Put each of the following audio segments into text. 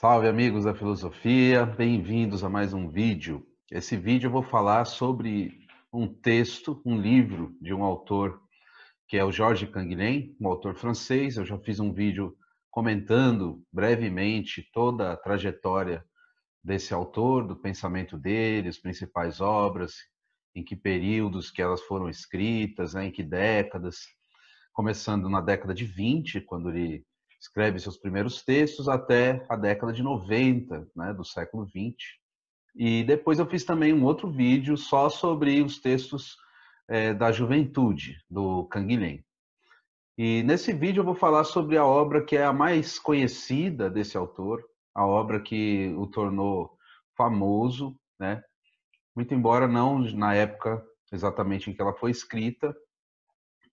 Salve amigos da filosofia, bem-vindos a mais um vídeo. Esse vídeo eu vou falar sobre um texto, um livro de um autor que é o Jorge Canguilhem, um autor francês. Eu já fiz um vídeo comentando brevemente toda a trajetória desse autor, do pensamento dele, as principais obras, em que períodos que elas foram escritas, né, em que décadas, começando na década de 20, quando ele escreve seus primeiros textos até a década de 90, né, do século 20. E depois eu fiz também um outro vídeo só sobre os textos é, da juventude, do Canguilhem. E nesse vídeo eu vou falar sobre a obra que é a mais conhecida desse autor, a obra que o tornou famoso, né? Muito embora não na época exatamente em que ela foi escrita,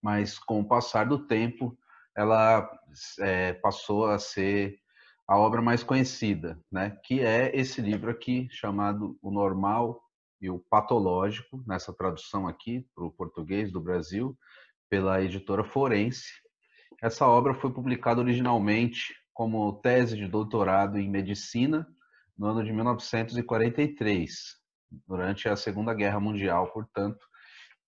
mas com o passar do tempo, ela é, passou a ser a obra mais conhecida, né? Que é esse livro aqui chamado O Normal e o Patológico, nessa tradução aqui para o português do Brasil, pela editora Forense. Essa obra foi publicada originalmente como tese de doutorado em medicina no ano de 1943, durante a Segunda Guerra Mundial, portanto.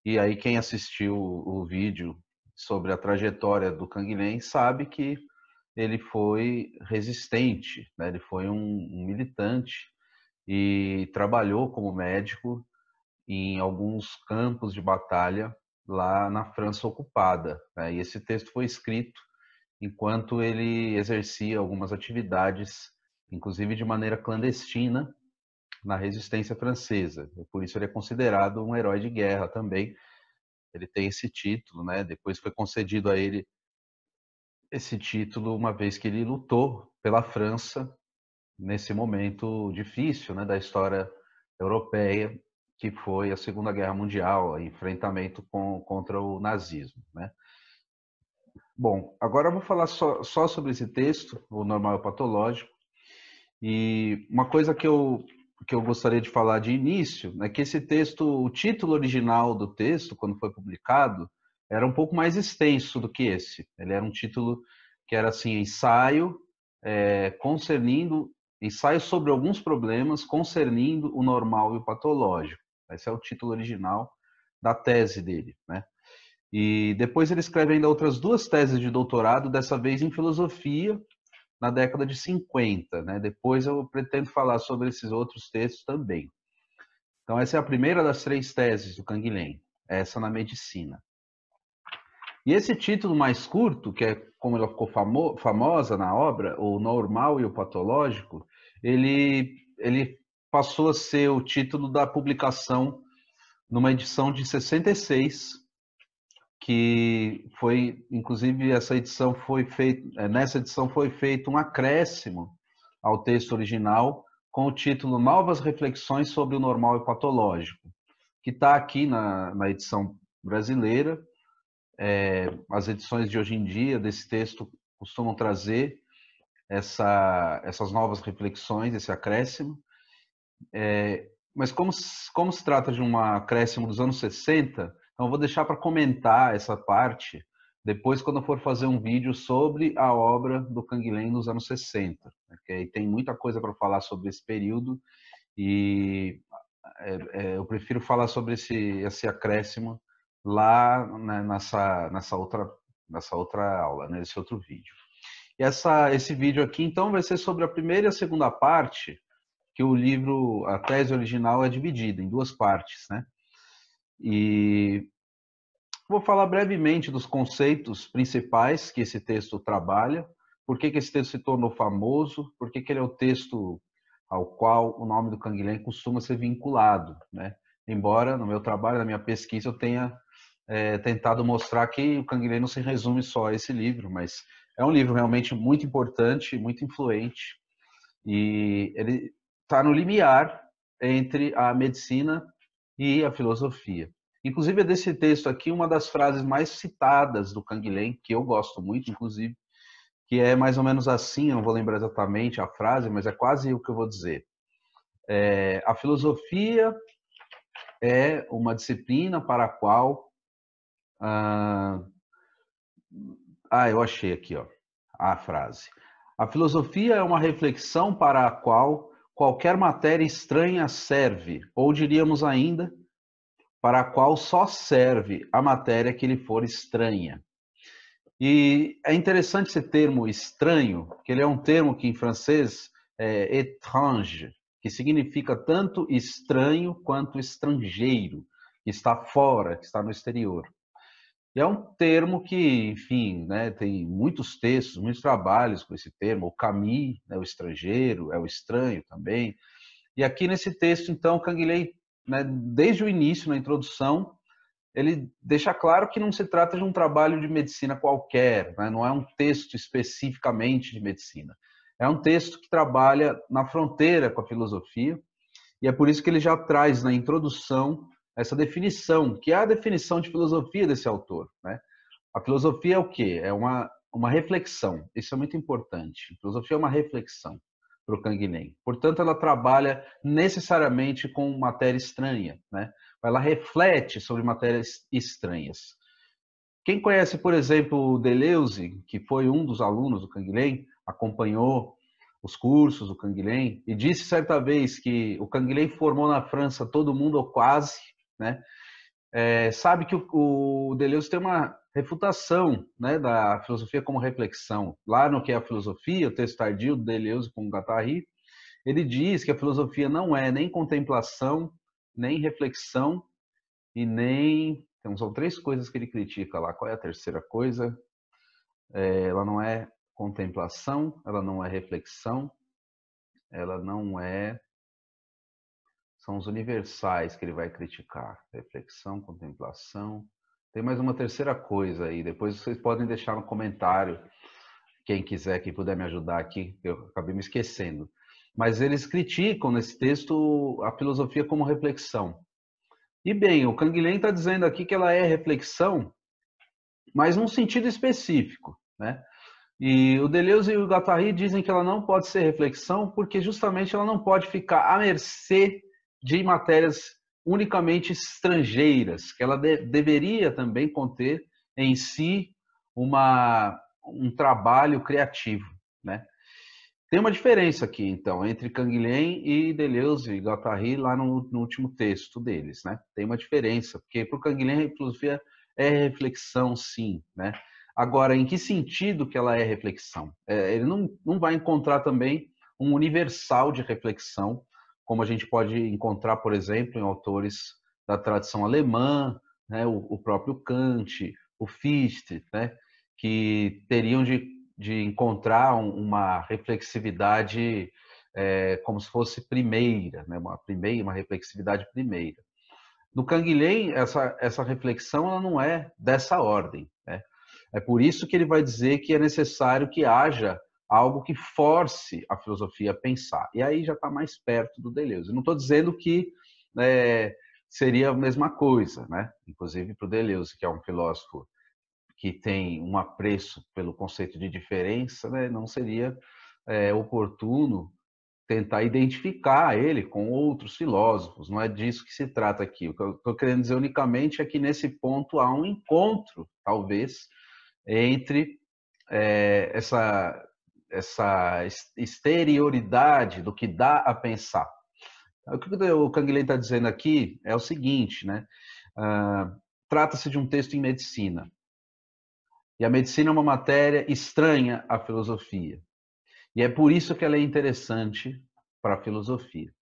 E aí quem assistiu o vídeo sobre a trajetória do Canguilhem sabe que ele foi resistente, né? ele foi um, um, militante e trabalhou como médico em alguns campos de batalha lá na França ocupada. Né? E esse texto foi escrito enquanto ele exercia algumas atividades, inclusive de maneira clandestina, na resistência francesa. Por isso ele é considerado um herói de guerra também, ele tem esse título, né? Depois foi concedido a ele esse título uma vez que ele lutou pela França nesse momento difícil, né, da história europeia, que foi a Segunda Guerra Mundial, enfrentamento com, contra o nazismo, né? Bom, agora eu vou falar só, só sobre esse texto, o normal e o patológico. E uma coisa que eu que eu gostaria de falar de início é que esse texto, o título original do texto, quando foi publicado, era um pouco mais extenso do que esse. Ele era um título que era assim, ensaio é, concernindo, ensaio sobre alguns problemas concernindo o normal e o patológico. Esse é o título original da tese dele, né? E depois ele escreve ainda outras duas teses de doutorado, dessa vez em filosofia, na década de 50. Né? Depois eu pretendo falar sobre esses outros textos também. Então, essa é a primeira das três teses do Canguilhem, essa na medicina. E esse título mais curto, que é como ela ficou famo famosa na obra, o normal e o patológico, ele, ele passou a ser o título da publicação numa edição de 66 que foi, inclusive, essa edição foi feita, eh, nessa edição foi feito um acréscimo ao texto original com o título Novas Reflexões sobre o Normal e Patológico, que está aqui na, na edição brasileira. É, as edições de hoje em dia desse texto costumam trazer essa, essas novas reflexões, esse acréscimo. É, mas como, como se trata de um acréscimo dos anos 60, então vou deixar para comentar essa parte depois quando eu for fazer um vídeo sobre a obra do Canguilhem nos anos 60. Né, aí Tem muita coisa para falar sobre esse período e é, é, eu prefiro falar sobre esse, esse acréscimo lá né, nessa, nessa, outra, nessa outra aula, nesse né, outro vídeo. E essa, esse vídeo aqui, então, vai ser sobre a primeira e a segunda parte, que o livro, a tese original é dividida em duas partes, né? E vou falar brevemente dos conceitos principais que esse texto trabalha, por que, que esse texto se tornou famoso, por que, que ele é o texto ao qual o nome do Canguilhem costuma ser vinculado. Né? Embora no meu trabalho, na minha pesquisa, eu tenha é, tentado mostrar que o Canguilhem não se resume só a esse livro, mas é um livro realmente muito importante, muito influente, e ele está no limiar entre a medicina e a filosofia. Inclusive, é desse texto aqui uma das frases mais citadas do Canguilhem, que eu gosto muito, inclusive, que é mais ou menos assim, eu não vou lembrar exatamente a frase, mas é quase o que eu vou dizer. É, a filosofia é uma disciplina para a qual... Ah, ah, eu achei aqui ó, a frase. A filosofia é uma reflexão para a qual qualquer matéria estranha serve, ou diríamos ainda, para a qual só serve a matéria que lhe for estranha. E é interessante esse termo estranho, que ele é um termo que em francês é étrange, que significa tanto estranho quanto estrangeiro, que está fora, que está no exterior. E é um termo que, enfim, né, tem muitos textos, muitos trabalhos com esse termo, o cami, né, o estrangeiro, é o estranho também. E aqui nesse texto, então, Canguilhem, né, desde o início, na introdução, ele deixa claro que não se trata de um trabalho de medicina qualquer, né? não é um texto especificamente de medicina. É um texto que trabalha na fronteira com a filosofia, e é por isso que ele já traz na introdução essa definição, que é a definição de filosofia desse autor. Né? A filosofia é o quê? É uma, uma reflexão. Isso é muito importante. A filosofia é uma reflexão para o Kangnen. Portanto, ela trabalha necessariamente com matéria estranha. Né? Ela reflete sobre matérias estranhas. Quem conhece, por exemplo, Deleuze, que foi um dos alunos do Canguilhem, acompanhou os cursos do Canguilhem, e disse certa vez que o Canguilhem formou na França todo mundo ou quase, né? É, sabe que o, o, Deleuze tem uma refutação né, da filosofia como reflexão. Lá no que é a filosofia, o texto tardio do Deleuze com gattari ele diz que a filosofia não é nem contemplação, nem reflexão e nem... Então, são três coisas que ele critica lá. Qual é a terceira coisa? É, ela não é contemplação, ela não é reflexão, ela não é são os universais que ele vai criticar: reflexão, contemplação. Tem mais uma terceira coisa aí. Depois vocês podem deixar no comentário quem quiser, quem puder me ajudar aqui, eu acabei me esquecendo. Mas eles criticam nesse texto a filosofia como reflexão. E bem, o Canguilhem está dizendo aqui que ela é reflexão, mas num sentido específico, né? E o Deleuze e o Guattari dizem que ela não pode ser reflexão porque justamente ela não pode ficar à mercê de matérias unicamente estrangeiras, que ela de, deveria também conter em si uma, um trabalho criativo. Né? Tem uma diferença aqui, então, entre Canguilhem e Deleuze e Guattari lá no, no, último texto deles. Né? Tem uma diferença, porque para o Canguilhem a é, filosofia é reflexão, sim. Né? Agora, em que sentido que ela é reflexão? É, ele não, não vai encontrar também um universal de reflexão como a gente pode encontrar, por exemplo, em autores da tradição alemã, né, o, o, próprio Kant, o Fichte, né, que teriam de, de encontrar um, uma reflexividade é, como se fosse primeira, né, uma primeira, uma reflexividade primeira. No Canguilhem, essa, essa reflexão ela não é dessa ordem. Né? É por isso que ele vai dizer que é necessário que haja algo que force a filosofia a pensar. E aí já está mais perto do Deleuze. Não estou dizendo que é, seria a mesma coisa, né? Inclusive para o Deleuze, que é um filósofo que tem um apreço pelo conceito de diferença, né? não seria é, oportuno tentar identificar ele com outros filósofos. Não é disso que se trata aqui. O que eu estou querendo dizer unicamente é que nesse ponto há um encontro, talvez, entre é, essa essa exterioridade do que dá a pensar. O que o Canguilhem está dizendo aqui é o seguinte, né? Uh, Trata-se de um texto em medicina. E a medicina é uma matéria estranha à filosofia. E é por isso que ela é interessante para a filosofia.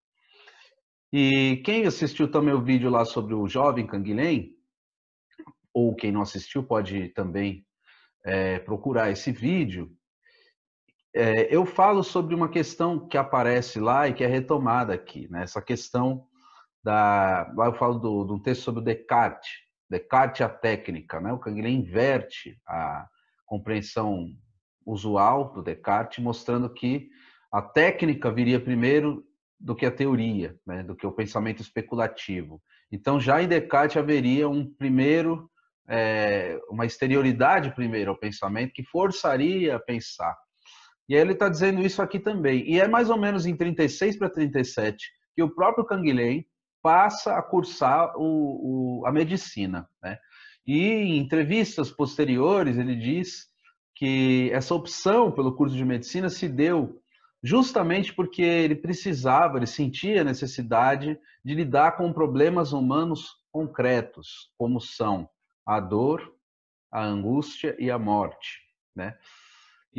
E quem assistiu também o vídeo lá sobre o jovem Canguilhem, ou quem não assistiu pode também é, procurar esse vídeo, é, eu falo sobre uma questão que aparece lá e que é retomada aqui, né? Essa questão da. Lá eu falo do, do texto sobre o Descartes, Descartes a técnica, né? O Canguilhem inverte a compreensão usual do Descartes, mostrando que a técnica viria primeiro do que a teoria, né? do que o pensamento especulativo. Então, já em Descartes haveria um primeiro, é, uma exterioridade primeiro ao pensamento que forçaria a pensar. E aí ele está dizendo isso aqui também. E é mais ou menos em 36 para 37 que o próprio Canguilhem passa a cursar o, o, a medicina. Né? E em entrevistas posteriores ele diz que essa opção pelo curso de medicina se deu justamente porque ele precisava, ele sentia a necessidade de lidar com problemas humanos concretos, como são a dor, a angústia e a morte, né?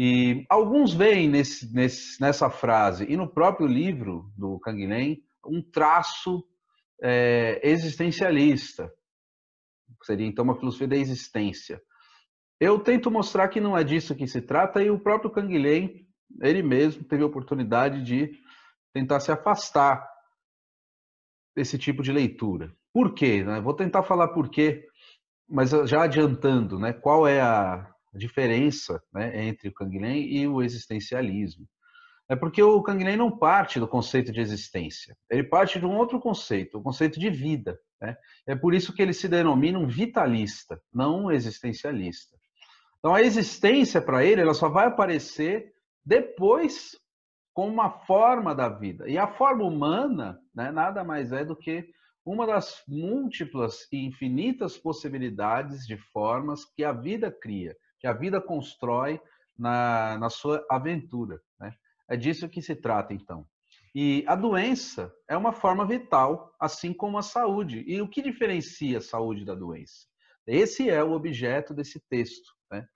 E alguns veem nesse, nesse, nessa frase e no próprio livro do Canguilhem um traço é, existencialista. Seria então uma filosofia da existência. Eu tento mostrar que não é disso que se trata e o próprio Canguilhem, ele mesmo, teve a oportunidade de tentar se afastar desse tipo de leitura. Por quê? Né? Vou tentar falar por quê, mas já adiantando, né? qual é a, diferença né, entre o Canguilhem e o existencialismo. É porque o Canguilhem não parte do conceito de existência, ele parte de um outro conceito, o conceito de vida. Né? É por isso que ele se denomina um vitalista, não um existencialista. Então a existência para ele, ela só vai aparecer depois como uma forma da vida. E a forma humana né, nada mais é do que uma das múltiplas e infinitas possibilidades de formas que a vida cria que a vida constrói na, na sua aventura. Né? É disso que se trata, então. E a doença é uma forma vital, assim como a saúde. E o que diferencia a saúde da doença? Esse é o objeto desse texto. Né?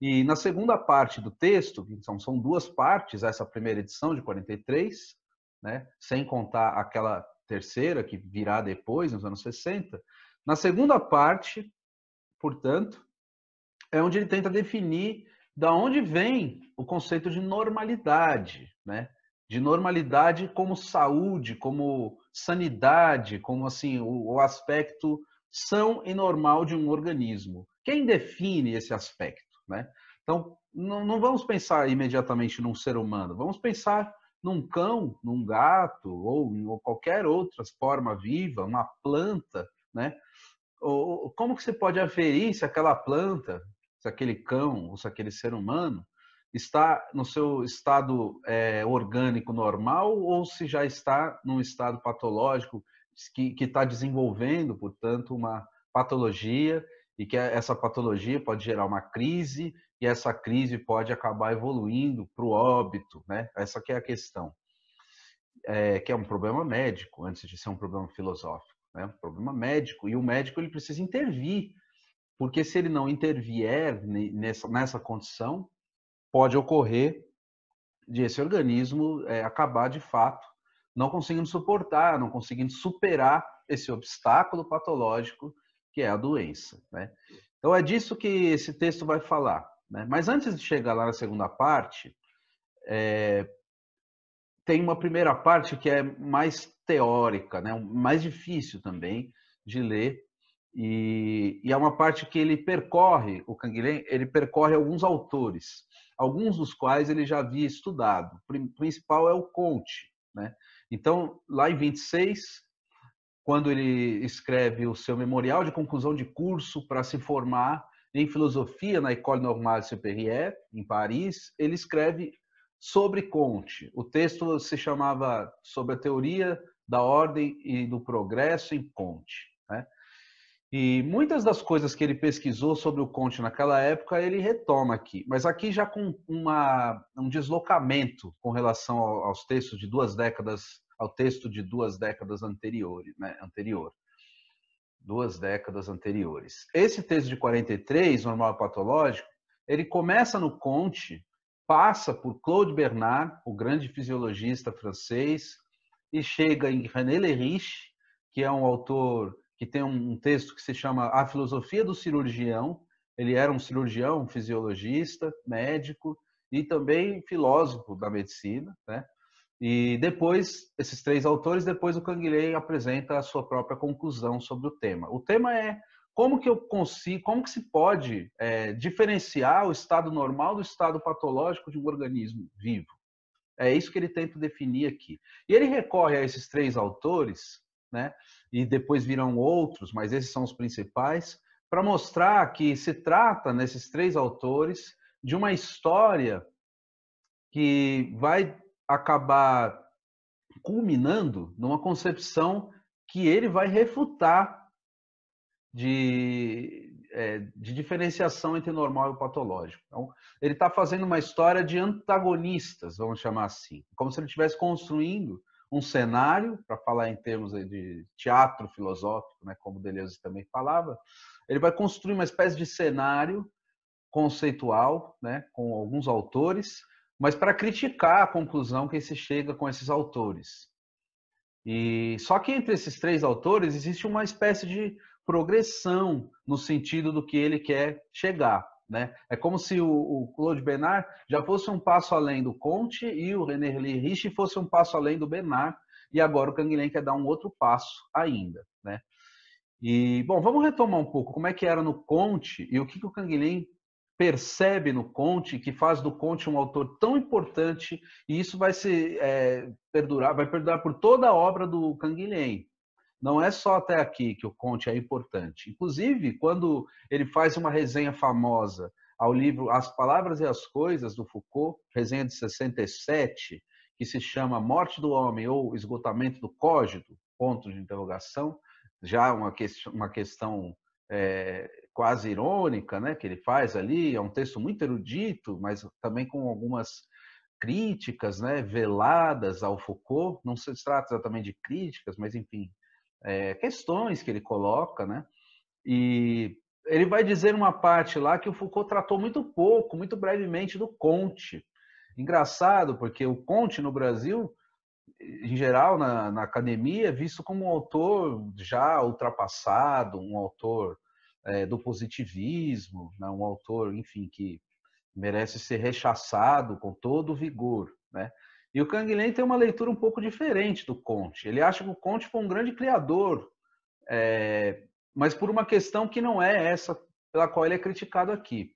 E na segunda parte do texto, então são duas partes, essa primeira edição de 43, né? sem contar aquela terceira que virá depois, nos anos 60. Na segunda parte, portanto, é onde ele tenta definir da onde vem o conceito de normalidade, né? De normalidade como saúde, como sanidade, como assim o, o aspecto são e normal de um organismo. Quem define esse aspecto, né? Então, não, vamos pensar imediatamente num ser humano, vamos pensar num cão, num gato ou, em qualquer outra forma viva, uma planta, né? como que você pode aferir se aquela planta se aquele cão ou se aquele ser humano está no seu estado é, orgânico normal ou se já está num estado patológico que está desenvolvendo, portanto, uma patologia e que essa patologia pode gerar uma crise e essa crise pode acabar evoluindo para o óbito, né? Essa que é a questão, é, que é um problema médico antes de ser um problema filosófico, né? Um problema médico e o médico ele precisa intervir porque se ele não intervier nessa, nessa condição, pode ocorrer de esse organismo é, acabar de fato não conseguindo suportar, não conseguindo superar esse obstáculo patológico que é a doença. Né? Então é disso que esse texto vai falar. Né? Mas antes de chegar lá na segunda parte, é, tem uma primeira parte que é mais teórica, né? mais difícil também de ler, e, e é uma parte que ele percorre, o Canguilhem, ele percorre alguns autores, alguns dos quais ele já havia estudado. O principal é o Conte. Né? Então, lá em 26, quando ele escreve o seu memorial de conclusão de curso para se formar em filosofia na École Normale Supérieure, em Paris, ele escreve sobre Comte. O texto se chamava Sobre a Teoria da Ordem e do Progresso em Comte. Né? E muitas das coisas que ele pesquisou sobre o Conte naquela época, ele retoma aqui, mas aqui já com uma, um deslocamento com relação aos textos de duas décadas, ao texto de duas décadas anteriores, né, anterior. Duas décadas anteriores. Esse texto de 43, Normal Patológico, ele começa no Conte, passa por Claude Bernard, o grande fisiologista francês, e chega em René Leriche, que é um autor que tem um texto que se chama A Filosofia do Cirurgião. Ele era um cirurgião, um fisiologista, médico e também filósofo da medicina, né? E depois, esses três autores, depois o Canguilhem apresenta a sua própria conclusão sobre o tema. O tema é como que eu consigo, como que se pode é, diferenciar o estado normal do estado patológico de um organismo vivo. É isso que ele tenta definir aqui. E ele recorre a esses três autores, né, e depois virão outros, mas esses são os principais, para mostrar que se trata, nesses três autores, de uma história que vai acabar culminando numa concepção que ele vai refutar de, é, de diferenciação entre normal e patológico. Então, ele está fazendo uma história de antagonistas, vamos chamar assim, como se ele estivesse construindo um cenário, para falar em termos de teatro filosófico, né, como Deleuze também falava, ele vai construir uma espécie de cenário conceitual, né, com alguns autores, mas para criticar a conclusão que se chega com esses autores. E só que entre esses três autores existe uma espécie de progressão no sentido do que ele quer chegar. Né? É como se o, o Claude Bernard já fosse um passo além do Conte e o René Rich fosse um passo além do Bernard, e agora o Canguilhem quer dar um outro passo ainda. Né? E, bom, vamos retomar um pouco como é que era no Conte e o que, que o Canguilhem percebe no Conte, que faz do Conte um autor tão importante, e isso vai se é, perdurar, vai perdurar por toda a obra do Canguilhem. Não é só até aqui que o Conte é importante. Inclusive, quando ele faz uma resenha famosa ao livro As Palavras e as Coisas do Foucault, resenha de 67, que se chama Morte do Homem ou Esgotamento do Código, ponto de interrogação, já uma, que, uma questão é, quase irônica né, que ele faz ali, é um texto muito erudito, mas também com algumas críticas né, veladas ao Foucault, não se trata exatamente de críticas, mas enfim, é, questões que ele coloca, né? E ele vai dizer uma parte lá que o Foucault tratou muito pouco, muito brevemente do Conte. Engraçado, porque o Conte no Brasil, em geral, na, na academia, é visto como um autor já ultrapassado, um autor é, do positivismo, né? um autor, enfim, que merece ser rechaçado com todo vigor, né? E o Canguilhem tem uma leitura um pouco diferente do Conte. Ele acha que o Conte foi um grande criador, é, mas por uma questão que não é essa pela qual ele é criticado aqui.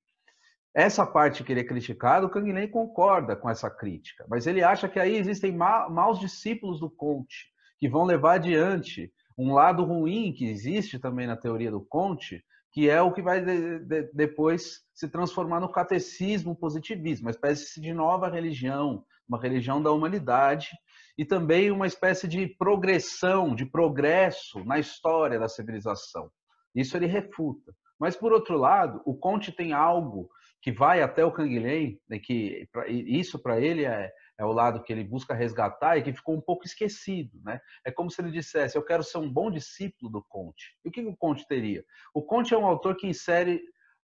Essa parte que ele é criticado, o Canguilhem concorda com essa crítica, mas ele acha que aí existem ma maus discípulos do Conte, que vão levar adiante um lado ruim que existe também na teoria do Conte, que é o que vai de, de, depois se transformar no catecismo positivismo, uma espécie de nova religião, uma religião da humanidade e também uma espécie de progressão, de progresso na história da civilização. Isso ele refuta. Mas, por outro lado, o Conte tem algo que vai até o Canguilhem, né, que isso para ele é, é o lado que ele busca resgatar e que ficou um pouco esquecido. Né? É como se ele dissesse: Eu quero ser um bom discípulo do Conte. E o que o Conte teria? O Conte é um autor que insere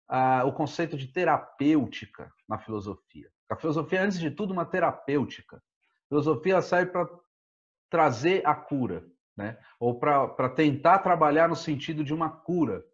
ah, o conceito de terapêutica na filosofia. A filosofia é, antes de tudo, uma terapêutica. A filosofia serve para trazer a cura, né? ou para tentar trabalhar no sentido de uma cura.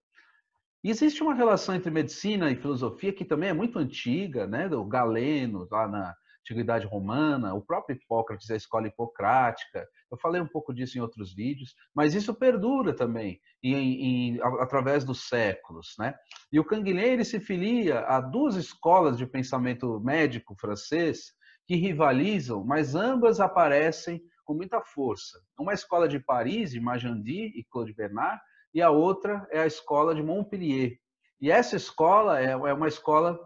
E existe uma relação entre medicina e filosofia que também é muito antiga, né? do Galeno, lá na, antiguidade romana, o próprio Hipócrates, a escola hipocrática. Eu falei um pouco disso em outros vídeos, mas isso perdura também em, em, através dos séculos. Né? E o Canguilhem se filia a duas escolas de pensamento médico francês que rivalizam, mas ambas aparecem com muita força. Uma escola de Paris, de Majandi e Claude Bernard, e a outra é a escola de Montpellier. E essa escola é, é uma escola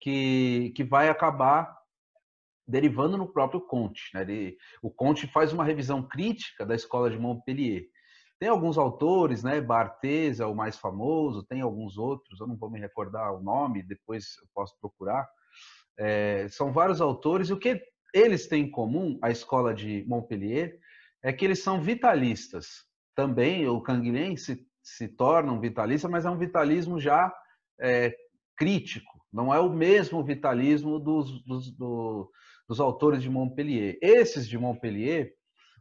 que, que vai acabar derivando no próprio Conte. Né? Ele, o Conte faz uma revisão crítica da escola de Montpellier. Tem alguns autores, né? Barthes é o mais famoso, tem alguns outros, eu não vou me recordar o nome, depois eu posso procurar. É, são vários autores, e o que eles têm em comum, a escola de Montpellier, é que eles são vitalistas. Também o Canguilhem se, se torna um vitalista, mas é um vitalismo já é, crítico, não é o mesmo vitalismo dos, dos, do, dos autores de Montpellier. Esses de Montpellier,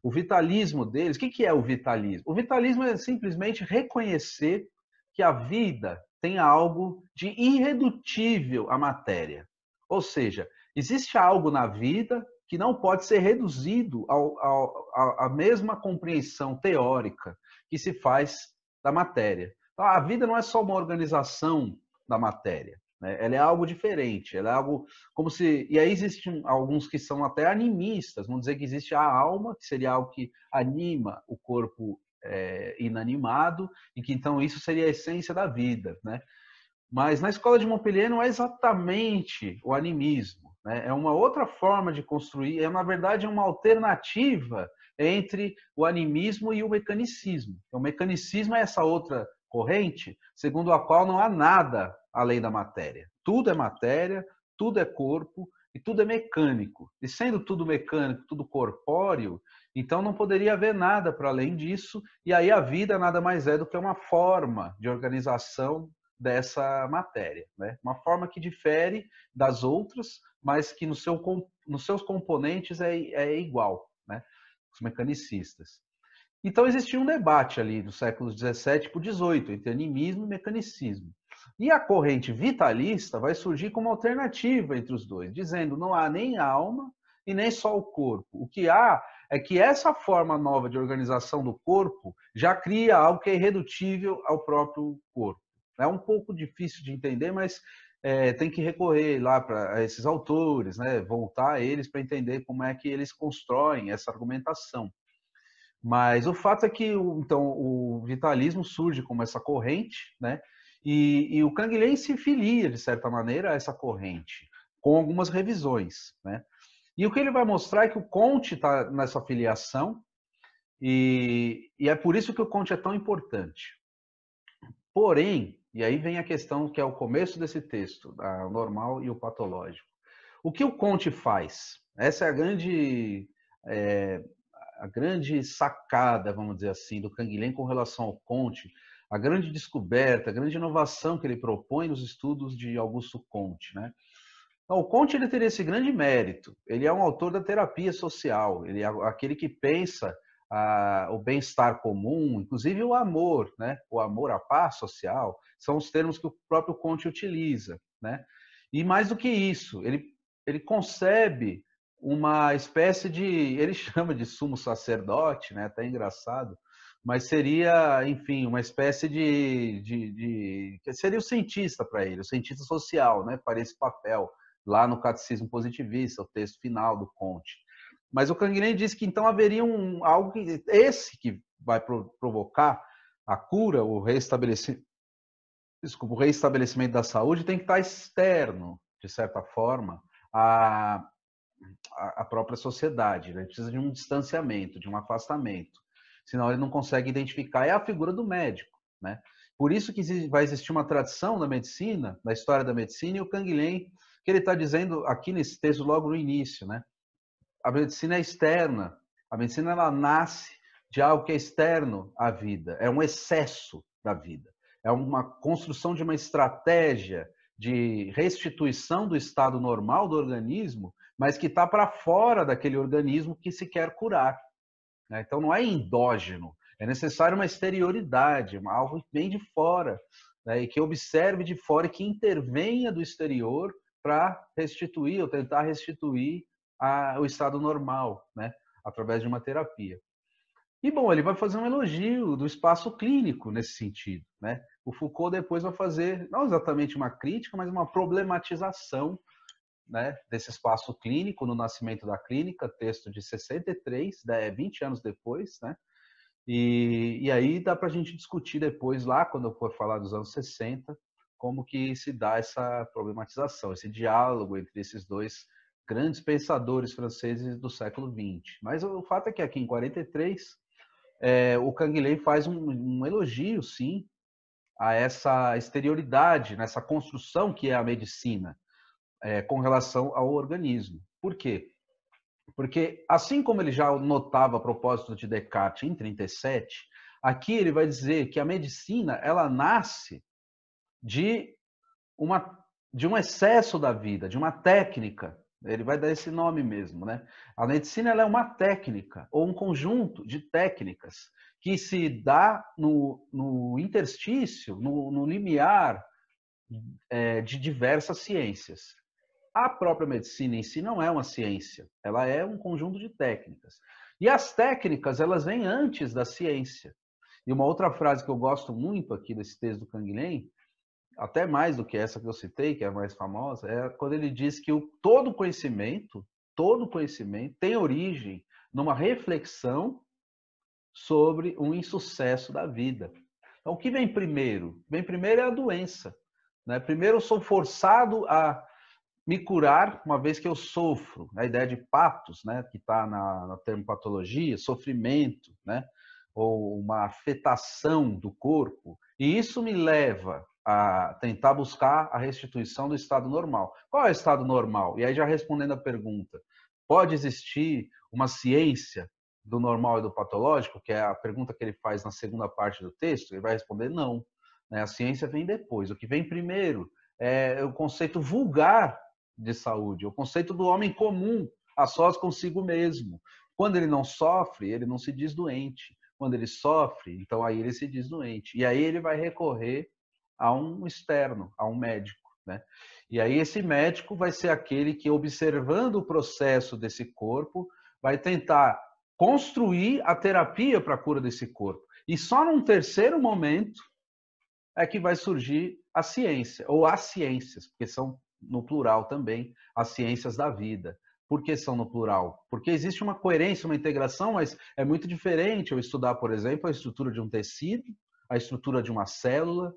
o vitalismo deles, o que, é o vitalismo? O vitalismo é simplesmente reconhecer que a vida tem algo de irredutível à matéria. Ou seja, existe algo na vida que não pode ser reduzido à mesma compreensão teórica que se faz da matéria. Então, a vida não é só uma organização da matéria. Né? Ela é algo diferente, ela é algo como se. E aí existem alguns que são até animistas, vamos dizer que existe a alma, que seria algo que anima o corpo é, inanimado, e que então isso seria a essência da vida. Né? Mas na escola de Montpellier não é exatamente o animismo, né? é uma outra forma de construir, é na verdade uma alternativa entre o animismo e o mecanicismo. Então, o mecanicismo é essa outra corrente segundo a qual não há nada além da matéria. Tudo é matéria, tudo é corpo e tudo é mecânico. E sendo tudo mecânico, tudo corpóreo, então não poderia haver nada para além disso, e aí a vida nada mais é do que uma forma de organização dessa matéria, né? Uma forma que difere das outras, mas que no seu, nos seus componentes é, é igual, né? Os mecanicistas. Então existia um debate ali no século XVII para XVIII entre animismo e mecanicismo. E a corrente vitalista vai surgir como alternativa entre os dois, dizendo não há nem alma e nem só o corpo. O que há é que essa forma nova de organização do corpo já cria algo que é irredutível ao próprio corpo. É um pouco difícil de entender, mas é, tem que recorrer lá para esses autores, né, voltar a eles para entender como é que eles constroem essa argumentação. Mas o fato é que então, o vitalismo surge como essa corrente, né, e, e o Canguilhem se filia, de certa maneira, a essa corrente, com algumas revisões. Né? E o que ele vai mostrar é que o Conte está nessa filiação, e, e é por isso que o Conte é tão importante. Porém, e aí vem a questão que é o começo desse texto, o normal e o patológico. O que o Conte faz? Essa é a grande, é, a grande sacada, vamos dizer assim, do Canguilhem com relação ao Conte, a grande descoberta, a grande inovação que ele propõe nos estudos de Augusto Comte, né? Então, o Comte ele teria esse grande mérito. Ele é um autor da terapia social. Ele é aquele que pensa ah, o bem-estar comum, inclusive o amor, né? O amor, a paz social, são os termos que o próprio Comte utiliza, né? E mais do que isso, ele ele concebe uma espécie de, ele chama de sumo sacerdote, né? Até engraçado, mas seria, enfim, uma espécie de, de, de seria o cientista para ele, o cientista social, né, para esse papel lá no Catecismo Positivista, o texto final do Conte. Mas o Canguinei diz que então haveria um algo que, esse que vai provocar a cura, o reestabelecimento, desculpa, o restabelecimento da saúde tem que estar tá externo, de certa forma, a a própria sociedade, né? precisa de um distanciamento, de um afastamento senão ele não consegue identificar, é a figura do médico, né? Por isso que vai existir uma tradição na medicina, na história da medicina, e o Canguilhem, que ele está dizendo aqui nesse texto logo no início, né? A medicina é externa, a medicina ela nasce de algo que é externo à vida, é um excesso da vida, é uma construção de uma estratégia de restituição do estado normal do organismo, mas que está para fora daquele organismo que se quer curar. Né? Então não é endógeno, é necessário uma exterioridade, algo que vem de fora né? e que observe de fora e que intervenha do exterior para restituir ou tentar restituir a, o estado normal, né? através de uma terapia. E bom, ele vai fazer um elogio do espaço clínico nesse sentido, né? O Foucault depois vai fazer não exatamente uma crítica, mas uma problematização né, desse espaço clínico, no nascimento da clínica, texto de 63, 20 né, é anos depois, né? E, e aí dá para a gente discutir depois lá, quando eu for falar dos anos 60, como que se dá essa problematização, esse diálogo entre esses dois grandes pensadores franceses do século XX. Mas o fato é que aqui em 43, é, o Canguilhem faz um, um, elogio, sim, a essa exterioridade, nessa construção que é a medicina, é, com relação ao organismo. Por quê? Porque, assim como ele já notava a propósito de Descartes em 37, aqui ele vai dizer que a medicina ela nasce de, uma, de um excesso da vida, de uma técnica. Ele vai dar esse nome mesmo, né? A medicina é uma técnica ou um conjunto de técnicas que se dá no, no interstício, no, no limiar é, de diversas ciências. A própria medicina em si não é uma ciência, ela é um conjunto de técnicas. E as técnicas, elas vêm antes da ciência. E uma outra frase que eu gosto muito aqui desse texto do Canguilhem, até mais do que essa que eu citei, que é a mais famosa, é quando ele diz que o, todo conhecimento, todo conhecimento tem origem numa reflexão sobre um insucesso da vida. Então, o que vem primeiro? Vem primeiro é a doença. Né? Primeiro eu sou forçado a me curar, uma vez que eu sofro. A ideia de patos, né, que está na, na termopatologia, sofrimento, né, ou uma afetação do corpo, e isso me leva a tentar buscar a restituição do estado normal. Qual é o estado normal? E aí, já respondendo a pergunta, pode existir uma ciência do normal e do patológico, que é a pergunta que ele faz na segunda parte do texto? Ele vai responder não. Né? A ciência vem depois. O que vem primeiro é o conceito vulgar de saúde, o conceito do homem comum, a sós consigo mesmo. Quando ele não sofre, ele não se diz doente. Quando ele sofre, então aí ele se diz doente. E aí ele vai recorrer a um externo, a um médico. Né? E aí esse médico vai ser aquele que, observando o processo desse corpo, vai tentar construir a terapia para a cura desse corpo. E só num terceiro momento é que vai surgir a ciência, ou as ciências, porque são no plural também, as ciências da vida. Por que são no plural? Porque existe uma coerência, uma integração, mas é muito diferente eu estudar, por exemplo, a estrutura de um tecido, a estrutura de uma célula,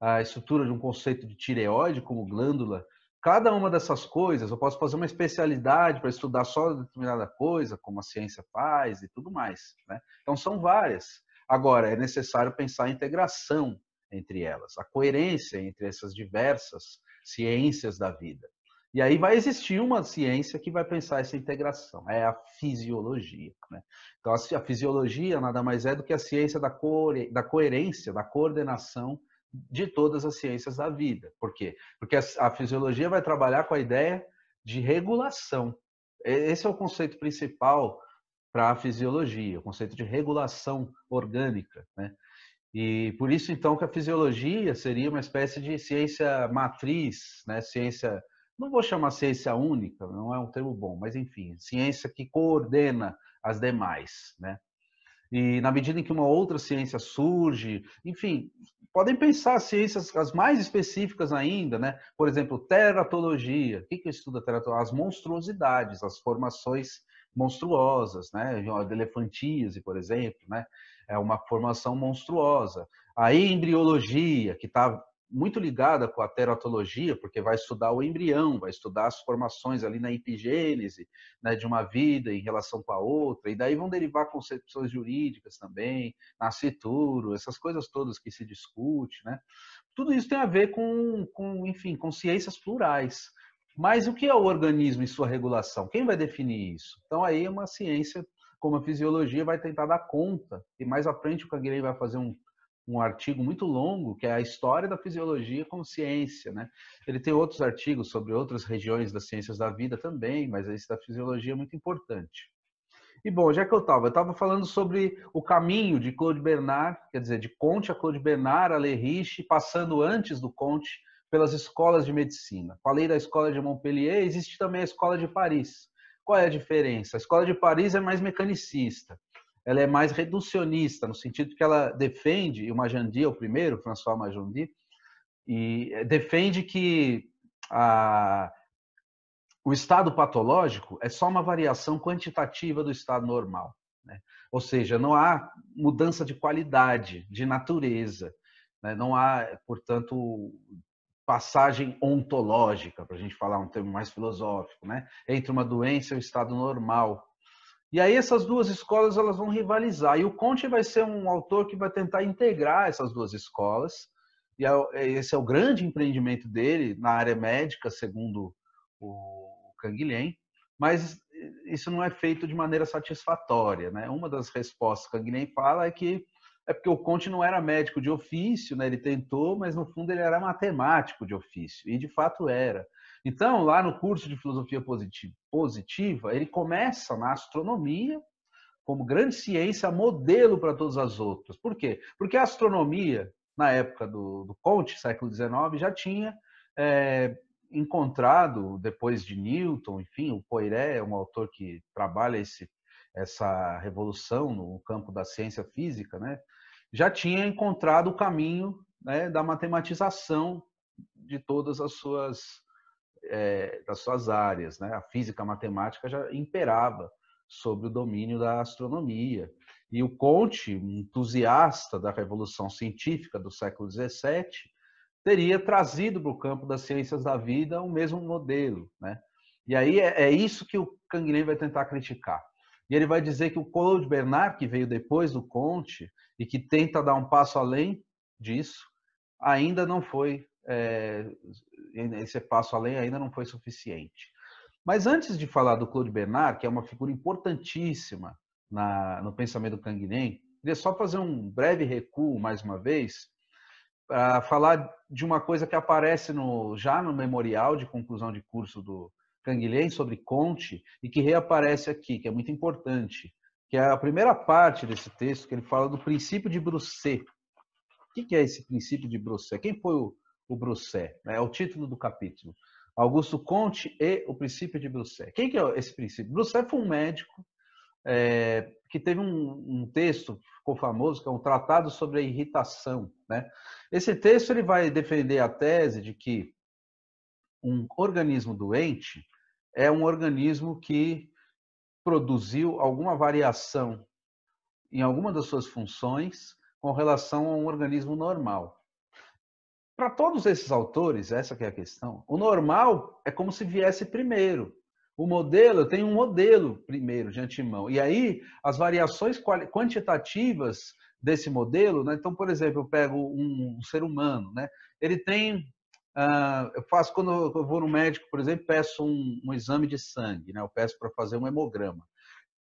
a estrutura de um conceito de tireoide como glândula. Cada uma dessas coisas, eu posso fazer uma especialidade para estudar só determinada coisa, como a ciência faz e tudo mais. Né? Então, são várias. Agora, é necessário pensar a integração entre elas, a coerência entre essas diversas ciências da vida. E aí vai existir uma ciência que vai pensar essa integração, é a fisiologia. Né? Então, a fisiologia nada mais é do que a ciência da, co da coerência, da coordenação de todas as ciências da vida. Por quê? Porque a fisiologia vai trabalhar com a ideia de regulação. Esse é o conceito principal para a fisiologia, o conceito de regulação orgânica. Né? E por isso, então, que a fisiologia seria uma espécie de ciência matriz, né? ciência, não vou chamar ciência única, não é um termo bom, mas enfim, ciência que coordena as demais. Né? E na medida em que uma outra ciência surge, enfim, podem pensar ciências as mais específicas ainda, né? Por exemplo, teratologia. O que, que estuda teratologia? As monstruosidades, as formações monstruosas, né? De elefantíase, por exemplo, né? É uma formação monstruosa. A embriologia, que está muito ligada com a teratologia, porque vai estudar o embrião, vai estudar as formações ali na epigênese né, de uma vida em relação com a outra, e daí vão derivar concepções jurídicas também, nascituro, essas coisas todas que se discute, né? Tudo isso tem a ver com, com enfim, com ciências plurais, mas o que é o organismo e sua regulação? Quem vai definir isso? Então, aí é uma ciência, como a fisiologia, vai tentar dar conta. E mais à frente, o Caguirei vai fazer um, um artigo muito longo, que é a história da fisiologia como ciência. Né? Ele tem outros artigos sobre outras regiões das ciências da vida também, mas esse da fisiologia é muito importante. E bom, já que eu estava, eu estava falando sobre o caminho de Claude Bernard, quer dizer, de Conte a Claude Bernard, a Leriche, passando antes do Conte pelas escolas de medicina. Falei da escola de Montpellier, existe também a escola de Paris. Qual é a diferença? A escola de Paris é mais mecanicista, ela é mais reducionista, no sentido que ela defende, e o Majandi é o primeiro, François Majandi, e defende que a, o estado patológico é só uma variação quantitativa do estado normal. Né? Ou seja, não há mudança de qualidade, de natureza. Né? Não há, portanto, passagem ontológica, para a gente falar um termo mais filosófico, né? entre uma doença e o estado normal. E aí essas duas escolas elas vão rivalizar e o Conte vai ser um autor que vai tentar integrar essas duas escolas. E é é, esse é o grande empreendimento dele na área médica, segundo o Canguilhem, mas isso não é feito de maneira satisfatória, né? Uma das respostas que Canguilhem fala é que é porque o Conte não era médico de ofício, né? Ele tentou, mas no fundo ele era matemático de ofício, e de fato era. Então, lá no curso de filosofia positiva, ele começa na astronomia como grande ciência modelo para todas as outras. Por quê? Porque a astronomia, na época do, do Conte, século XIX, já tinha é, encontrado, depois de Newton, enfim, o Poiré é um autor que trabalha esse essa revolução no campo da ciência física, né, já tinha encontrado o caminho né, da matematização de todas as suas, é, das suas áreas. Né? A física matemática já imperava sobre o domínio da astronomia. E o Conte, entusiasta da revolução científica do século XVII, teria trazido para o campo das ciências da vida o mesmo modelo. Né? E aí é, é isso que o Canguilhem vai tentar criticar. E ele vai dizer que o Claude Bernard, que veio depois do Conte e que tenta dar um passo além disso, ainda não foi é, esse passo além ainda não foi suficiente. Mas antes de falar do Claude Bernard, que é uma figura importantíssima na, no pensamento canguinem, queria só fazer um breve recuo mais uma vez para ah, falar de uma coisa que aparece no, já no memorial de conclusão de curso do, Canguilhem, sobre Conte, e que reaparece aqui, que é muito importante, que é a primeira parte desse texto, que ele fala do princípio de Brousset. O que é esse princípio de Brousset? Quem foi o, o Brousset? É, é o título do capítulo. Augusto Conte e o princípio de Brousset. Quem que é esse princípio? Brousset foi um médico é, que teve um, um, texto, ficou famoso, que é um tratado sobre a irritação. Né? Esse texto ele vai defender a tese de que um organismo doente é um organismo que produziu alguma variação em alguma das suas funções com relação a um organismo normal. Para todos esses autores, essa é a questão, o normal é como se viesse primeiro. O modelo, eu tenho um modelo primeiro, de antemão. E aí, as variações quantitativas desse modelo, né? então, por exemplo, eu pego um, um ser humano, né? ele tem ah, eu faço quando eu vou no médico, por exemplo, peço um, um exame de sangue, né? Eu peço para fazer um hemograma.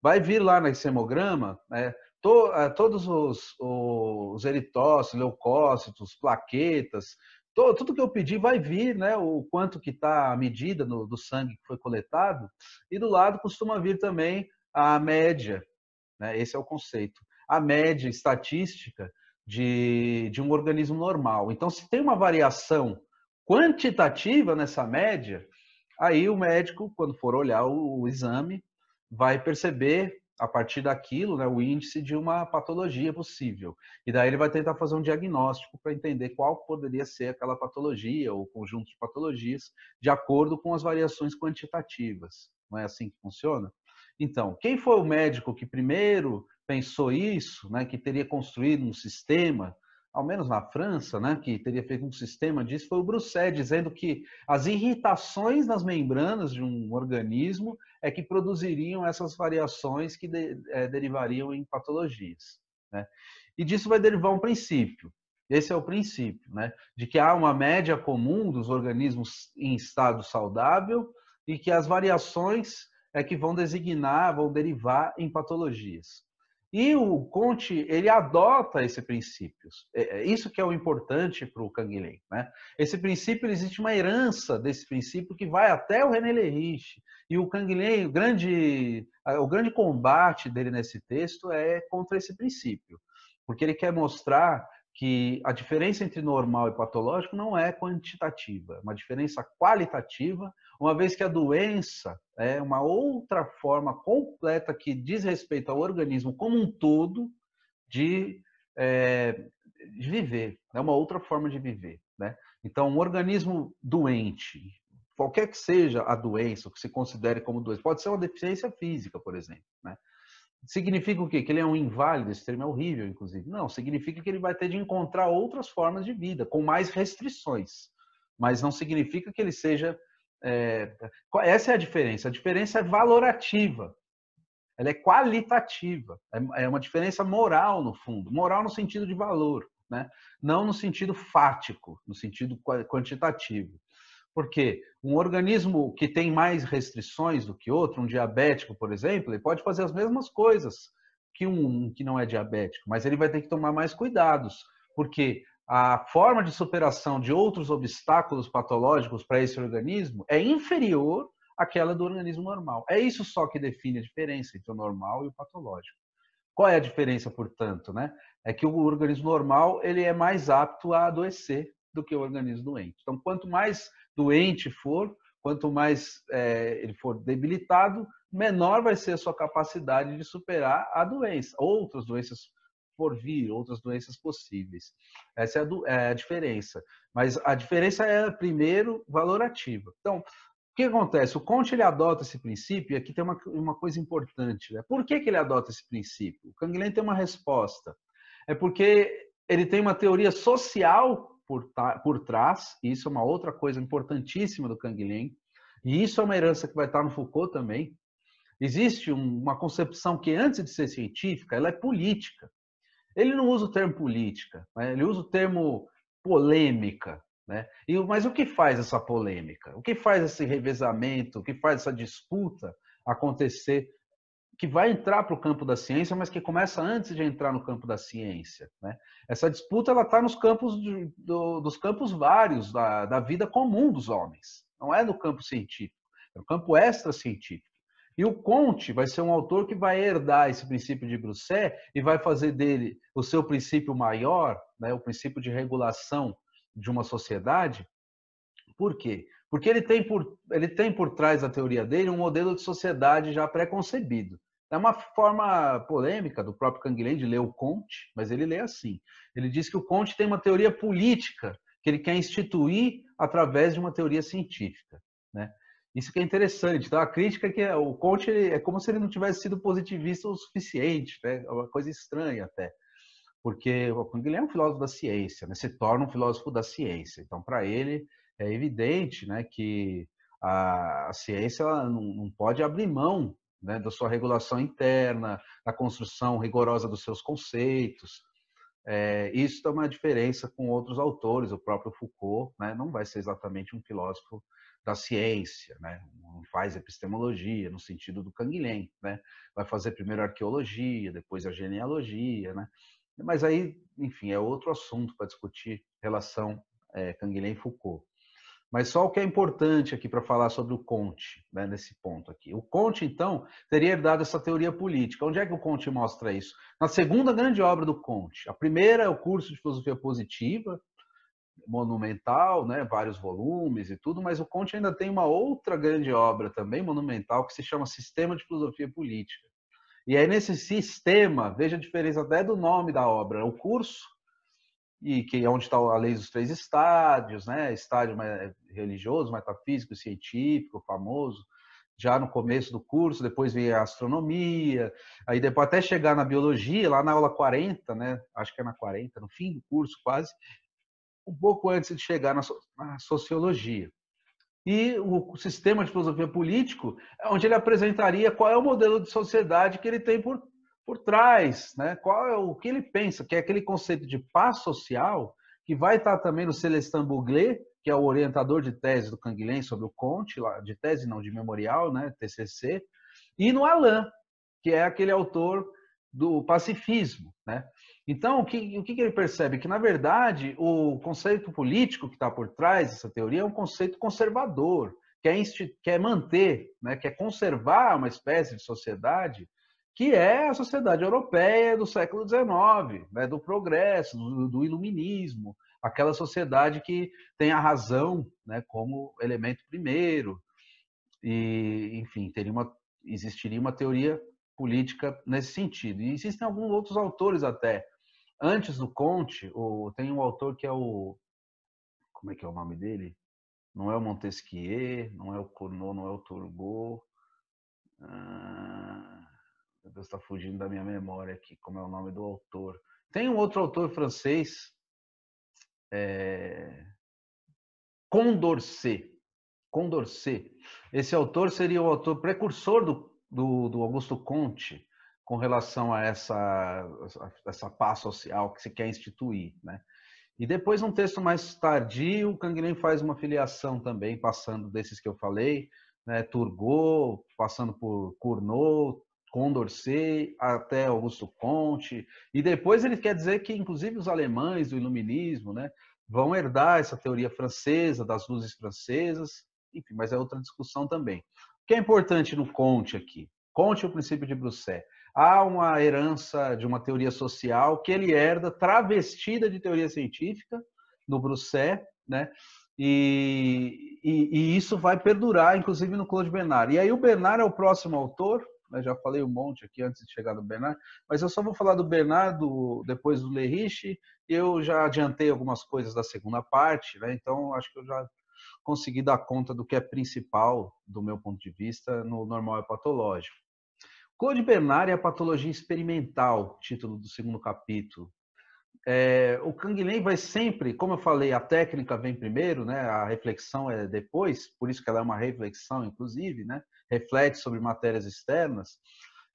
Vai vir lá nesse hemograma, né? To, ah, todos os, os eritócitos, leucócitos, plaquetas, to, tudo que eu pedi vai vir, né? O quanto que está a medida no, do sangue que foi coletado. E do lado costuma vir também a média, né? Esse é o conceito. A média estatística de, de um organismo normal. Então, se tem uma variação quantitativa nessa média, aí o médico, quando for olhar o, o exame, vai perceber a partir daquilo, né, o índice de uma patologia possível. E daí ele vai tentar fazer um diagnóstico para entender qual poderia ser aquela patologia ou conjunto de patologias, de acordo com as variações quantitativas. Não é assim que funciona? Então, quem foi o médico que primeiro pensou isso, né, que teria construído um sistema ao menos na França, né, que teria feito um sistema disso, foi o Brousset, dizendo que as irritações nas membranas de um organismo é que produziriam essas variações que de, é, derivariam em patologias. Né? E disso vai derivar um princípio. Esse é o princípio, né? de que há uma média comum dos organismos em estado saudável e que as variações é que vão designar, vão derivar em patologias. E o Conte, ele adota esse princípio. É, é isso que é o importante para o Canguilhem. Né? Esse princípio, existe uma herança desse princípio que vai até o René Lerich. E o Canguilhem, o grande, o grande combate dele nesse texto é contra esse princípio. Porque ele quer mostrar que a diferença entre normal e patológico não é quantitativa, é uma diferença qualitativa uma vez que a doença é uma outra forma completa que diz respeito ao organismo como um todo de, é, de viver, é uma outra forma de viver. Né? Então, um organismo doente, qualquer que seja a doença, o que se considere como doença, pode ser uma deficiência física, por exemplo. Né? Significa o quê? Que ele é um inválido, esse termo é horrível, inclusive. Não, significa que ele vai ter de encontrar outras formas de vida, com mais restrições. Mas não significa que ele seja é, essa é a diferença. A diferença é valorativa. Ela é qualitativa. É, é uma diferença moral, no fundo. Moral no sentido de valor, né? não no sentido fático, no sentido quantitativo. Porque um organismo que tem mais restrições do que outro, um diabético, por exemplo, ele pode fazer as mesmas coisas que um que não é diabético, mas ele vai ter que tomar mais cuidados, porque a forma de superação de outros obstáculos patológicos para esse organismo é inferior àquela do organismo normal. É isso só que define a diferença entre o normal e o patológico. Qual é a diferença, portanto, né? É que o organismo normal ele é mais apto a adoecer do que o organismo doente. Então, quanto mais doente for, quanto mais é, ele for debilitado, menor vai ser a sua capacidade de superar a doença, outras doenças por vir, outras doenças possíveis. Essa é a, do, é a diferença. Mas a diferença é, primeiro, valorativa. Então, o que acontece? O Conte ele adota esse princípio, e aqui tem uma, uma coisa importante. Né? Por que, que ele adota esse princípio? O Canguilhem tem uma resposta. É porque ele tem uma teoria social por, por trás, e isso é uma outra coisa importantíssima do Canguilhem, e isso é uma herança que vai estar no Foucault também. Existe uma concepção que, antes de ser científica, ela é política. Ele não usa o termo política, né? ele usa o termo polêmica. Né? E, mas o que faz essa polêmica? O que faz esse revezamento? O que faz essa disputa acontecer? Que vai entrar para o campo da ciência, mas que começa antes de entrar no campo da ciência. Né? Essa disputa ela está nos campos de, do, dos campos vários da, da vida comum dos homens. Não é no campo científico, é no campo extra científico. E o Conte vai ser um autor que vai herdar esse princípio de Brusset e vai fazer dele o seu princípio maior, né, o princípio de regulação de uma sociedade. Por quê? Porque ele tem por, ele tem por trás da teoria dele um modelo de sociedade já pré-concebido. É uma forma polêmica do próprio Canguilhem de ler o Conte, mas ele lê assim. Ele diz que o Conte tem uma teoria política que ele quer instituir através de uma teoria científica. Né? Isso que é interessante. Então, a crítica é que é, o coach é como se ele não tivesse sido positivista o suficiente, né? É uma coisa estranha até. Porque o Guilherme é um filósofo da ciência, né? se torna um filósofo da ciência. Então, para ele, é evidente né, que a, ciência não, não, pode abrir mão né, da sua regulação interna, da construção rigorosa dos seus conceitos. É, isso é uma diferença com outros autores, o próprio Foucault né, não vai ser exatamente um filósofo da ciência, né? faz epistemologia no sentido do Canguilhem, né? vai fazer primeiro a arqueologia, depois a genealogia, né? mas aí, enfim, é outro assunto para discutir relação é, eh, Canguilhem e Foucault. Mas só o que é importante aqui para falar sobre o Conte, né, nesse ponto aqui. O Conte, então, teria herdado essa teoria política. Onde é que o Conte mostra isso? Na segunda grande obra do Conte. A primeira é o curso de filosofia positiva, monumental, né, vários volumes e tudo, mas o Conte ainda tem uma outra grande obra também monumental que se chama Sistema de Filosofia Política. E aí nesse sistema, veja a diferença até do nome da obra, o curso e que é onde está a lei dos três estádios, né, estádio religioso, metafísico, científico, famoso, já no começo do curso, depois vem a astronomia, aí depois até chegar na biologia, lá na aula 40, né? Acho que é na 40, no fim do curso quase, um pouco antes de chegar na, sociologia. E o sistema de filosofia político, é onde ele apresentaria qual é o modelo de sociedade que ele tem por, por trás, né? qual é o que ele pensa, que é aquele conceito de paz social, que vai estar também no Celestin Bouglé, que é o orientador de tese do Canguilhem sobre o Conte, lá, de tese não, de memorial, né, TCC, e no Alain, que é aquele autor do pacifismo, né? Então, o que, o que ele percebe? Que, na verdade, o conceito político que está por trás dessa teoria é um conceito conservador, que é, que é manter, né, que é conservar uma espécie de sociedade que é a sociedade europeia do século XIX, né, do progresso, do, do, iluminismo, aquela sociedade que tem a razão né, como elemento primeiro. E, enfim, teria uma, existiria uma teoria política nesse sentido. E existem alguns outros autores até Antes do Conte, o, tem um autor que é o. Como é que é o nome dele? Não é o Montesquieu, não é o Cournot, não é o Turgot. Ah, meu Deus, está fugindo da minha memória aqui, como é o nome do autor. Tem um outro autor francês, é... Condorcet. Condorcet. Esse autor seria o autor precursor do, do, do Augusto Conte com relação a essa, essa paz social que se quer instituir, né? E depois, um texto mais tardio, o Canguilhem faz uma filiação também, passando desses que eu falei, né, Turgot, passando por Cournot, Condorcet, até Augusto Conte. E depois ele quer dizer que, inclusive, os alemães do iluminismo né, vão herdar essa teoria francesa, das luzes francesas, enfim, mas é outra discussão também. O que é importante no Conte aqui? Conte o princípio de Bruxelles há uma herança de uma teoria social que ele herda travestida de teoria científica no Brousset, né? E, e, e, isso vai perdurar, inclusive, no Claude Bernard. E aí o Bernard é o próximo autor, né? já falei um monte aqui antes de chegar no Bernard, mas eu só vou falar do Bernard do, depois do Lerich, eu já adiantei algumas coisas da segunda parte, né? então acho que eu já consegui dar conta do que é principal, do meu ponto de vista, no normal e patológico. Code Bernard e é a patologia experimental, título do segundo capítulo. É, o Canguilhem vai sempre, como eu falei, a técnica vem primeiro, né? A reflexão é depois, por isso que ela é uma reflexão, inclusive, né? Reflete sobre matérias externas.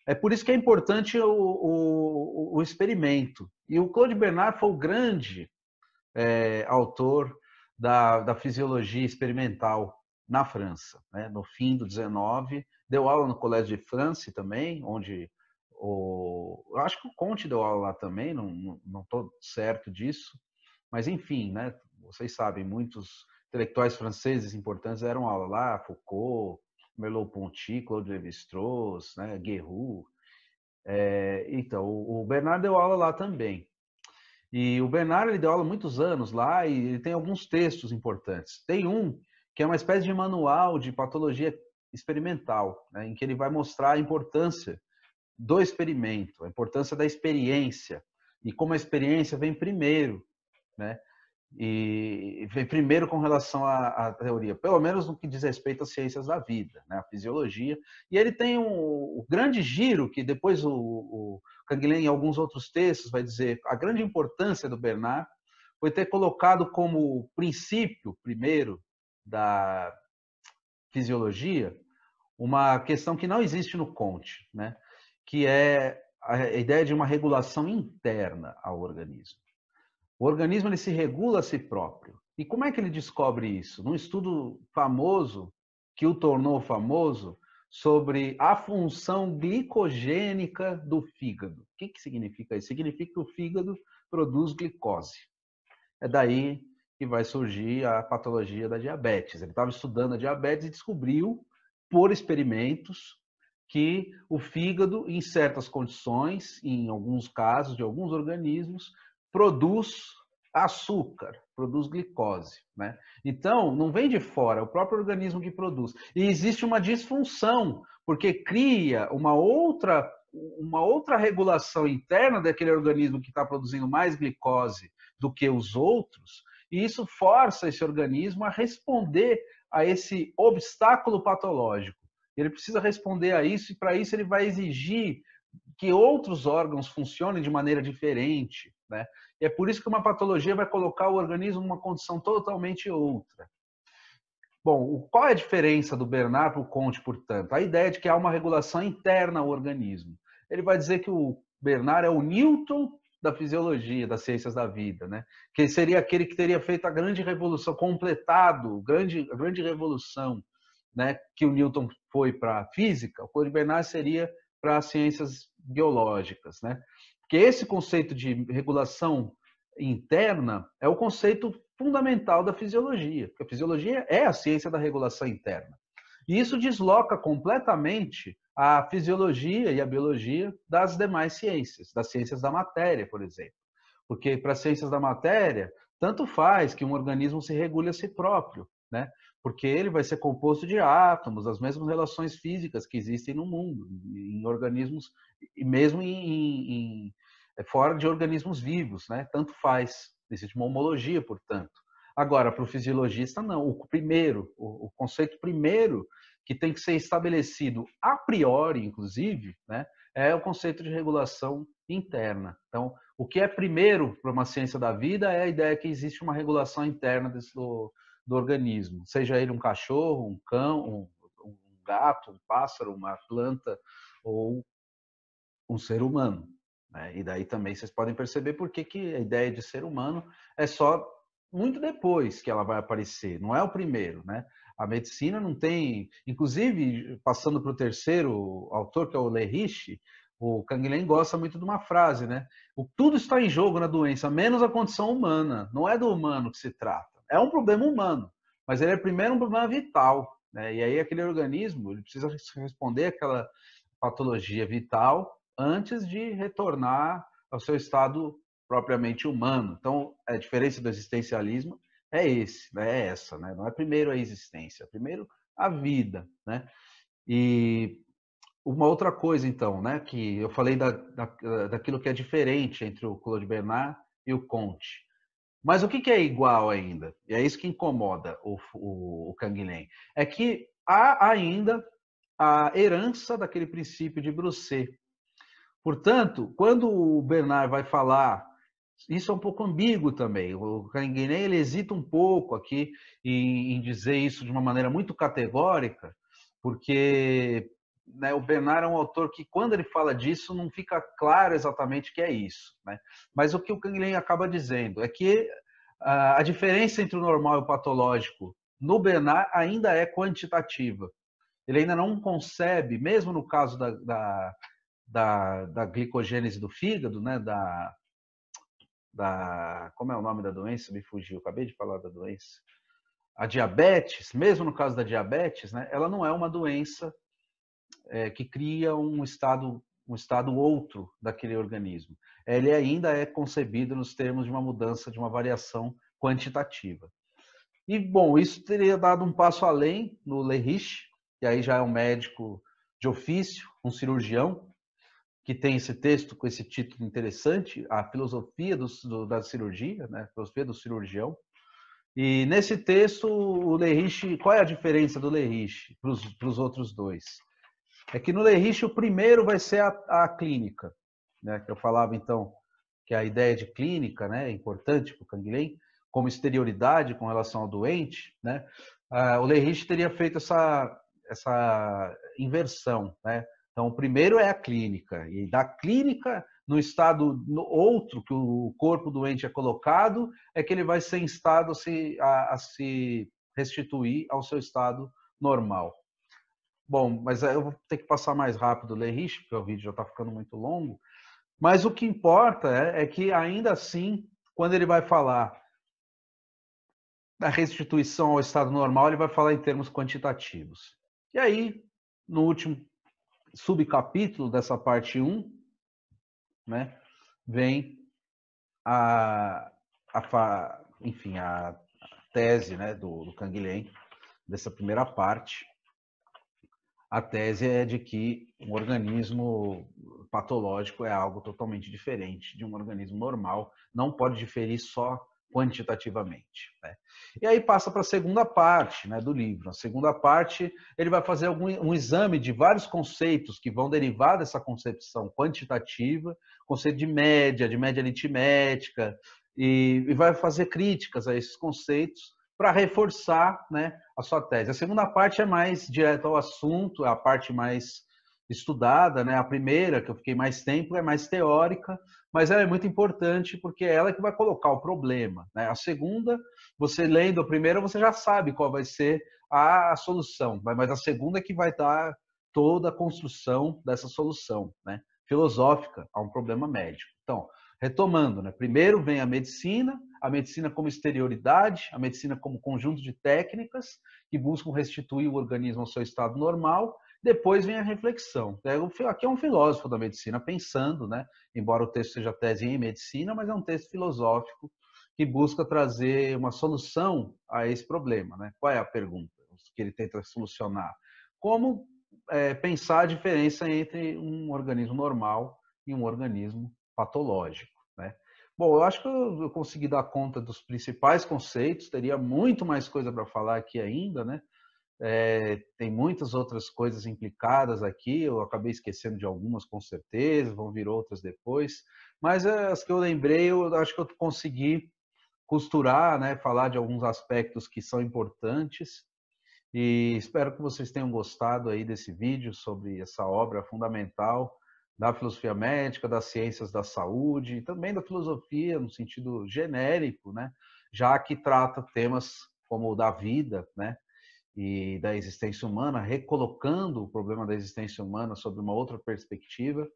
É por isso que é importante o, o, o experimento. E o Claude Bernard foi o grande é, autor da, da fisiologia experimental na França, né? no fim do 19 deu aula no Colégio de France também, onde o, eu acho que o Conte deu aula lá também, não estou certo disso, mas enfim, né? Vocês sabem, muitos intelectuais franceses importantes deram aula lá, Foucault, Merleau-Ponty, Claude Lévi-Strauss, né, Guerrou. É, então, o Bernard deu aula lá também. E o Bernard ele deu aula muitos anos lá e ele tem alguns textos importantes. Tem um que é uma espécie de manual de patologia experimental, né, em que ele vai mostrar a importância do experimento, a importância da experiência e como a experiência vem primeiro, né? E vem primeiro com relação à, à teoria, pelo menos no que diz respeito às ciências da vida, né? A fisiologia. E ele tem um, um grande giro que depois o, o Canguilhem, em alguns outros textos, vai dizer a grande importância do Bernard foi ter colocado como princípio primeiro da fisiologia uma questão que não existe no Conte, né? que é a ideia de uma regulação interna ao organismo. O organismo ele se regula a si próprio. E como é que ele descobre isso? Num estudo famoso, que o tornou famoso, sobre a função glicogênica do fígado. O que, que significa isso? Significa que o fígado produz glicose. É daí que vai surgir a patologia da diabetes. Ele estava estudando a diabetes e descobriu por experimentos que o fígado, em certas condições, em alguns casos de alguns organismos, produz açúcar, produz glicose. Né? Então, não vem de fora, é o próprio organismo que produz. E existe uma disfunção, porque cria uma outra, uma outra regulação interna daquele organismo que está produzindo mais glicose do que os outros, e isso força esse organismo a responder a esse obstáculo patológico. Ele precisa responder a isso e para isso ele vai exigir que outros órgãos funcionem de maneira diferente, né? E é por isso que uma patologia vai colocar o organismo numa condição totalmente outra. Bom, qual é a diferença do Bernardo para o Conte, portanto? A ideia é de que há uma regulação interna ao organismo. Ele vai dizer que o Bernard é o Newton da fisiologia, das ciências da vida, né? Que seria aquele que teria feito a grande revolução, completado grande, a grande revolução, né? Que o Newton foi para a física, o Claude Bernard seria para as ciências biológicas, né? Porque esse conceito de regulação interna é o conceito fundamental da fisiologia, porque a fisiologia é a ciência da regulação interna. E isso desloca completamente a fisiologia e a biologia das demais ciências, das ciências da matéria, por exemplo. Porque para as ciências da matéria, tanto faz que um organismo se regule a si próprio, né? Porque ele vai ser composto de átomos, as mesmas relações físicas que existem no mundo, em organismos e mesmo em, em, é, fora de organismos vivos, né? Tanto faz, existe uma homologia, portanto. Agora, para o fisiologista, não. O primeiro, o, conceito primeiro que tem que ser estabelecido a priori, inclusive, né, é o conceito de regulação interna. Então, o que é primeiro para uma ciência da vida é a ideia que existe uma regulação interna desse, do, do organismo, seja ele um cachorro, um cão, um, um gato, um pássaro, uma planta ou um ser humano. Né? E daí também vocês podem perceber por que, que a ideia de ser humano é só muito depois que ela vai aparecer, não é o primeiro, né? A medicina não tem. Inclusive, passando para o terceiro autor, que é o Le o o Canguilhem gosta muito de uma frase, né? O, tudo está em jogo na doença, menos a condição humana. Não é do humano que se trata. É um problema humano, mas ele é primeiro um problema vital. Né? E aí aquele organismo ele precisa responder aquela patologia vital antes de retornar ao seu estado propriamente humano. Então, é a diferença do existencialismo é esse, né? é essa, né? Não é primeiro a existência, é primeiro a vida, né? E uma outra coisa, então, né, que eu falei da, da, daquilo que é diferente entre o Claude Bernard e o Conte. Mas o que, que é igual ainda? E é isso que incomoda o, o, o Canguilhem. É que há ainda a herança daquele princípio de Brusset. Portanto, quando o Bernard vai falar isso é um pouco ambíguo também. O Canguiné ele hesita um pouco aqui em, em, dizer isso de uma maneira muito categórica, porque né, o Bernard é um autor que, quando ele fala disso, não fica claro exatamente o que é isso. Né? Mas o que o Canguiné acaba dizendo é que a, a diferença entre o normal e o patológico no Bernard ainda é quantitativa. Ele ainda não concebe, mesmo no caso da, da, da, da glicogênese do fígado, né, da, da. Como é o nome da doença? Me fugiu, acabei de falar da doença. A diabetes, mesmo no caso da diabetes, né, ela não é uma doença é, que cria um estado, um estado outro daquele organismo. Ele ainda é concebido nos termos de uma mudança, de uma variação quantitativa. E, bom, isso teria dado um passo além no Lerich, que aí já é um médico de ofício, um cirurgião, que tem esse texto com esse título interessante, A Filosofia do, do, da Cirurgia, né? Filosofia do Cirurgião. E nesse texto, o Leirich, qual é a diferença do Leirich para os outros dois? É que no Leirich o primeiro vai ser a, a clínica, né? Que eu falava então que a ideia de clínica, né, é importante para o Canguilhem, como exterioridade com relação ao doente, né? Ah, o Leirich teria feito essa essa inversão, né? Então, o primeiro é a clínica, e da clínica, no estado no outro que o corpo doente é colocado, é que ele vai ser instado a se, a, a se restituir ao seu estado normal. Bom, mas eu vou ter que passar mais rápido o Lerich, porque o vídeo já está ficando muito longo. Mas o que importa é, é que, ainda assim, quando ele vai falar da restituição ao estado normal, ele vai falar em termos quantitativos. E aí, no último subcapítulo dessa parte 1, né, vem a, a enfim, a tese né, do, do Canguilhem, dessa primeira parte. A tese é de que um organismo patológico é algo totalmente diferente de um organismo normal. Não pode diferir só quantitativamente. Né? E aí passa para a segunda parte né, do livro. A segunda parte, ele vai fazer algum, um exame de vários conceitos que vão derivar dessa concepção quantitativa, conceito de média, de média aritmética, e, e vai fazer críticas a esses conceitos para reforçar né, a sua tese. A segunda parte é mais direta ao assunto, é a parte mais estudada, né? A primeira, que eu fiquei mais tempo, é mais teórica, mas ela é muito importante porque é ela que vai colocar o problema. Né? A segunda, você lendo a primeira, você já sabe qual vai ser a solução, mas a segunda é que vai dar toda a construção dessa solução né? filosófica a um problema médico. Então, retomando, né? primeiro vem a medicina, a medicina como exterioridade, a medicina como conjunto de técnicas que buscam restituir o organismo ao seu estado normal, depois vem a reflexão. É, aqui é um filósofo da medicina pensando, né? embora o texto seja tese em medicina, mas é um texto filosófico que busca trazer uma solução a esse problema. Né? Qual é a pergunta que ele tenta solucionar? Como é, pensar a diferença entre um organismo normal e um organismo patológico? Né? Bom, eu acho que eu consegui dar conta dos principais conceitos, teria muito mais coisa para falar aqui ainda, né? É, tem muitas outras coisas implicadas aqui, eu acabei esquecendo de algumas com certeza, vão vir outras depois, mas as que eu lembrei, eu acho que eu consegui costurar, né, falar de alguns aspectos que são importantes e espero que vocês tenham gostado aí desse vídeo sobre essa obra fundamental da filosofia médica, das ciências da saúde e também da filosofia no sentido genérico, né, já que trata temas como o da vida, né, e da existência humana, recolocando o problema da existência humana sob uma outra perspectiva.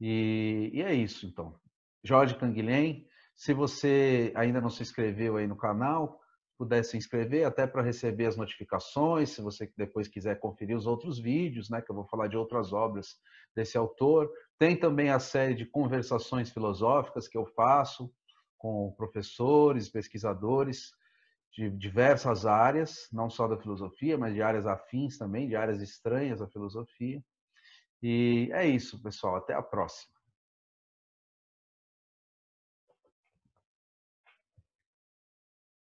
E, e é isso, então. Jorge Canguilhem, se você ainda não se inscreveu aí no canal, pudesse se inscrever até para receber as notificações, se você depois quiser conferir os outros vídeos, né, que eu vou falar de outras obras desse autor. Tem também a série de conversações filosóficas que eu faço com professores, pesquisadores de diversas áreas, não só da filosofia, mas de áreas afins também, de áreas estranhas à filosofia. E é isso, pessoal. Até a próxima.